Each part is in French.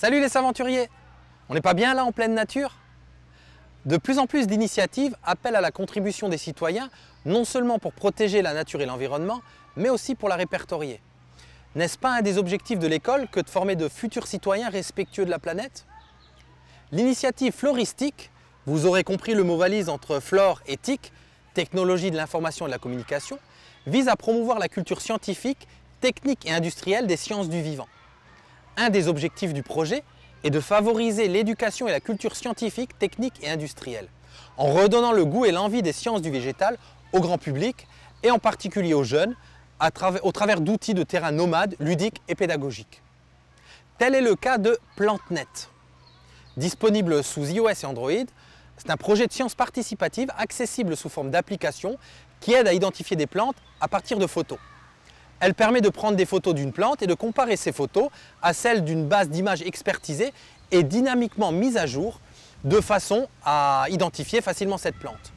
Salut les aventuriers On n'est pas bien là en pleine nature De plus en plus d'initiatives appellent à la contribution des citoyens, non seulement pour protéger la nature et l'environnement, mais aussi pour la répertorier. N'est-ce pas un des objectifs de l'école que de former de futurs citoyens respectueux de la planète L'initiative floristique, vous aurez compris le mot valise entre flore et tic, technologie de l'information et de la communication, vise à promouvoir la culture scientifique, technique et industrielle des sciences du vivant. Un des objectifs du projet est de favoriser l'éducation et la culture scientifique, technique et industrielle, en redonnant le goût et l'envie des sciences du végétal au grand public et en particulier aux jeunes, au travers d'outils de terrain nomades, ludiques et pédagogiques. Tel est le cas de PlantNet. Disponible sous iOS et Android, c'est un projet de science participative accessible sous forme d'application qui aide à identifier des plantes à partir de photos. Elle permet de prendre des photos d'une plante et de comparer ces photos à celles d'une base d'images expertisée et dynamiquement mise à jour de façon à identifier facilement cette plante.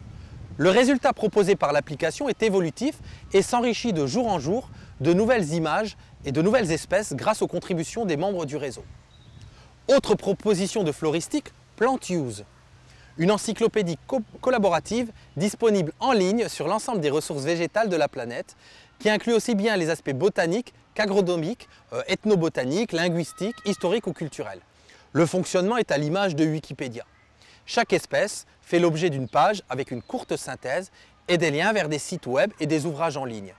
Le résultat proposé par l'application est évolutif et s'enrichit de jour en jour de nouvelles images et de nouvelles espèces grâce aux contributions des membres du réseau. Autre proposition de floristique, Plant Use une encyclopédie collaborative disponible en ligne sur l'ensemble des ressources végétales de la planète, qui inclut aussi bien les aspects botaniques qu'agronomiques, euh, ethnobotaniques, linguistiques, historiques ou culturels. Le fonctionnement est à l'image de Wikipédia. Chaque espèce fait l'objet d'une page avec une courte synthèse et des liens vers des sites web et des ouvrages en ligne.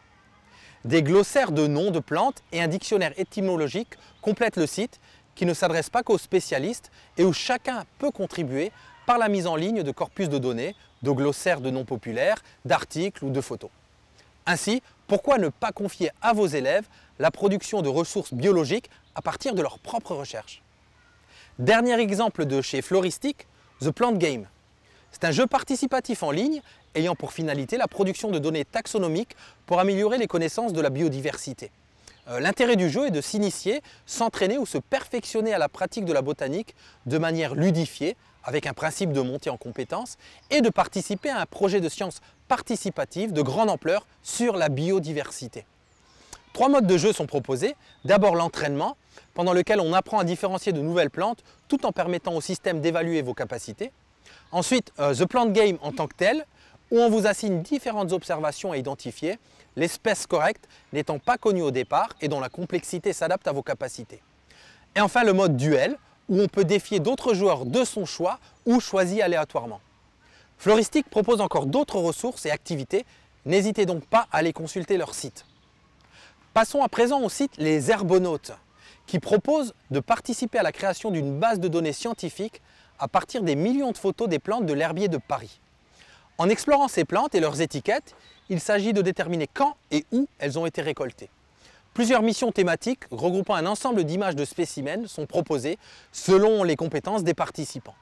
Des glossaires de noms de plantes et un dictionnaire étymologique complètent le site qui ne s'adresse pas qu'aux spécialistes et où chacun peut contribuer par la mise en ligne de corpus de données, de glossaires de noms populaires, d'articles ou de photos. Ainsi, pourquoi ne pas confier à vos élèves la production de ressources biologiques à partir de leurs propres recherches Dernier exemple de chez Floristique, The Plant Game. C'est un jeu participatif en ligne ayant pour finalité la production de données taxonomiques pour améliorer les connaissances de la biodiversité. Euh, l'intérêt du jeu est de s'initier, s'entraîner ou se perfectionner à la pratique de la botanique de manière ludifiée, avec un principe de montée en compétences, et de participer à un projet de science participative de grande ampleur sur la biodiversité. Trois modes de jeu sont proposés. D'abord l'entraînement, pendant lequel on apprend à différencier de nouvelles plantes tout en permettant au système d'évaluer vos capacités. Ensuite, euh, The Plant Game en tant que tel, où on vous assigne différentes observations à identifier l'espèce correcte n'étant pas connue au départ et dont la complexité s'adapte à vos capacités. Et enfin le mode duel, où on peut défier d'autres joueurs de son choix ou choisi aléatoirement. Floristique propose encore d'autres ressources et activités, n'hésitez donc pas à aller consulter leur site. Passons à présent au site Les Herbonautes, qui propose de participer à la création d'une base de données scientifique à partir des millions de photos des plantes de l'herbier de Paris. En explorant ces plantes et leurs étiquettes, il s'agit de déterminer quand et où elles ont été récoltées. Plusieurs missions thématiques regroupant un ensemble d'images de spécimens sont proposées selon les compétences des participants.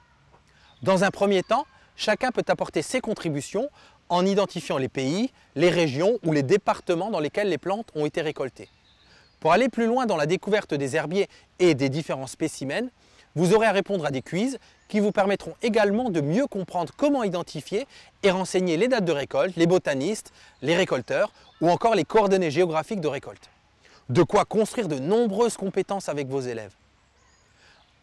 Dans un premier temps, chacun peut apporter ses contributions en identifiant les pays, les régions ou les départements dans lesquels les plantes ont été récoltées. Pour aller plus loin dans la découverte des herbiers et des différents spécimens, vous aurez à répondre à des quiz qui vous permettront également de mieux comprendre comment identifier et renseigner les dates de récolte, les botanistes, les récolteurs ou encore les coordonnées géographiques de récolte. De quoi construire de nombreuses compétences avec vos élèves.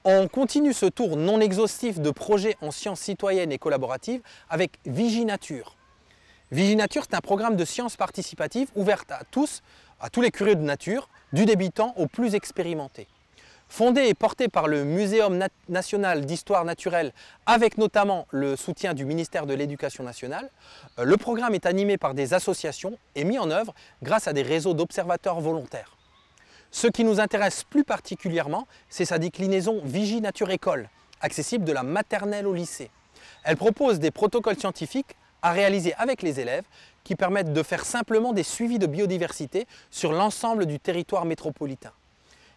On continue ce tour non exhaustif de projets en sciences citoyennes et collaboratives avec Viginature. Viginature, c'est un programme de sciences participatives ouvert à tous, à tous les curieux de nature, du débutant au plus expérimenté. Fondé et porté par le Muséum national d'histoire naturelle, avec notamment le soutien du ministère de l'Éducation nationale, euh, le programme est animé par des associations et mis en œuvre grâce à des réseaux d'observateurs volontaires. Ce qui nous intéresse plus particulièrement, c'est sa déclinaison Vigie Nature École, accessible de la maternelle au lycée. Elle propose des protocoles scientifiques à réaliser avec les élèves qui permettent de faire simplement des suivis de biodiversité sur l'ensemble du territoire métropolitain.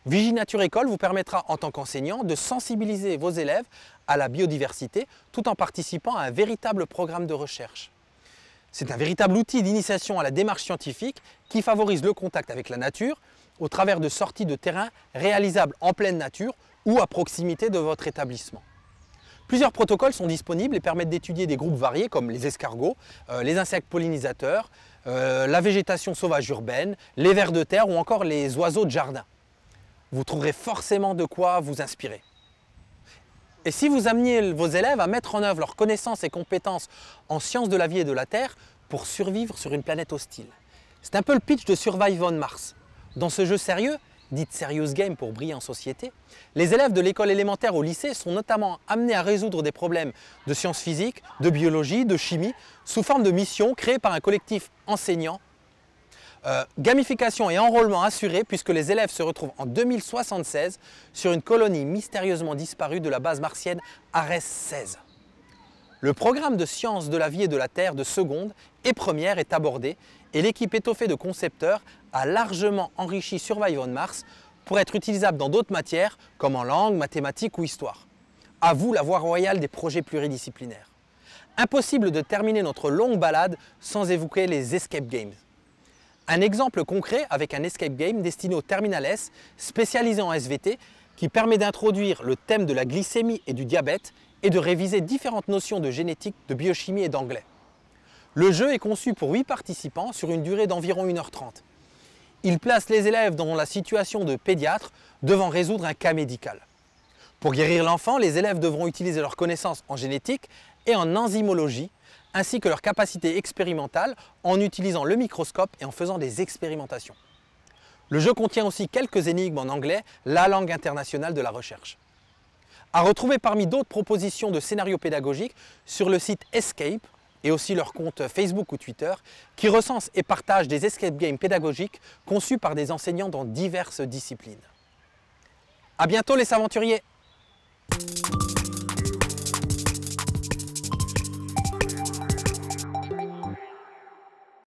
Nature École vous permettra en tant qu'enseignant de sensibiliser vos élèves à la biodiversité tout en participant à un véritable programme de recherche. C'est un véritable outil d'initiation à la démarche scientifique qui favorise le contact avec la nature au travers de sorties de terrain réalisables en pleine nature ou à proximité de votre établissement. Plusieurs protocoles sont disponibles et permettent d'étudier des groupes variés comme les escargots, euh, les insectes pollinisateurs, euh, la végétation sauvage urbaine, les vers de terre ou encore les oiseaux de jardin vous trouverez forcément de quoi vous inspirer. Et si vous ameniez vos élèves à mettre en œuvre leurs connaissances et compétences en sciences de la vie et de la Terre pour survivre sur une planète hostile C'est un peu le pitch de Survive on Mars. Dans ce jeu sérieux, dit « Serious Game pour briller en société, les élèves de l'école élémentaire au lycée sont notamment amenés à résoudre des problèmes de sciences physiques, de biologie, de chimie, sous forme de missions créées par un collectif enseignant euh, gamification et enrôlement assurés puisque les élèves se retrouvent en 2076 sur une colonie mystérieusement disparue de la base martienne Ares 16. Le programme de sciences de la vie et de la Terre de seconde et première est abordé et l'équipe étoffée de concepteurs a largement enrichi Survive on Mars pour être utilisable dans d'autres matières comme en langue, mathématiques ou histoire. À vous la voie royale des projets pluridisciplinaires. Impossible de terminer notre longue balade sans évoquer les escape games. Un exemple concret avec un escape game destiné au Terminal S, spécialisé en SVT, qui permet d'introduire le thème de la glycémie et du diabète et de réviser différentes notions de génétique, de biochimie et d'anglais. Le jeu est conçu pour 8 participants sur une durée d'environ 1h30. Il place les élèves dans la situation de pédiatre devant résoudre un cas médical. Pour guérir l'enfant, les élèves devront utiliser leurs connaissances en génétique et en enzymologie ainsi que leur capacité expérimentale en utilisant le microscope et en faisant des expérimentations. Le jeu contient aussi quelques énigmes en anglais, la langue internationale de la recherche. À retrouver parmi d'autres propositions de scénarios pédagogiques sur le site Escape et aussi leur compte Facebook ou Twitter qui recense et partage des escape games pédagogiques conçus par des enseignants dans diverses disciplines. A bientôt les aventuriers!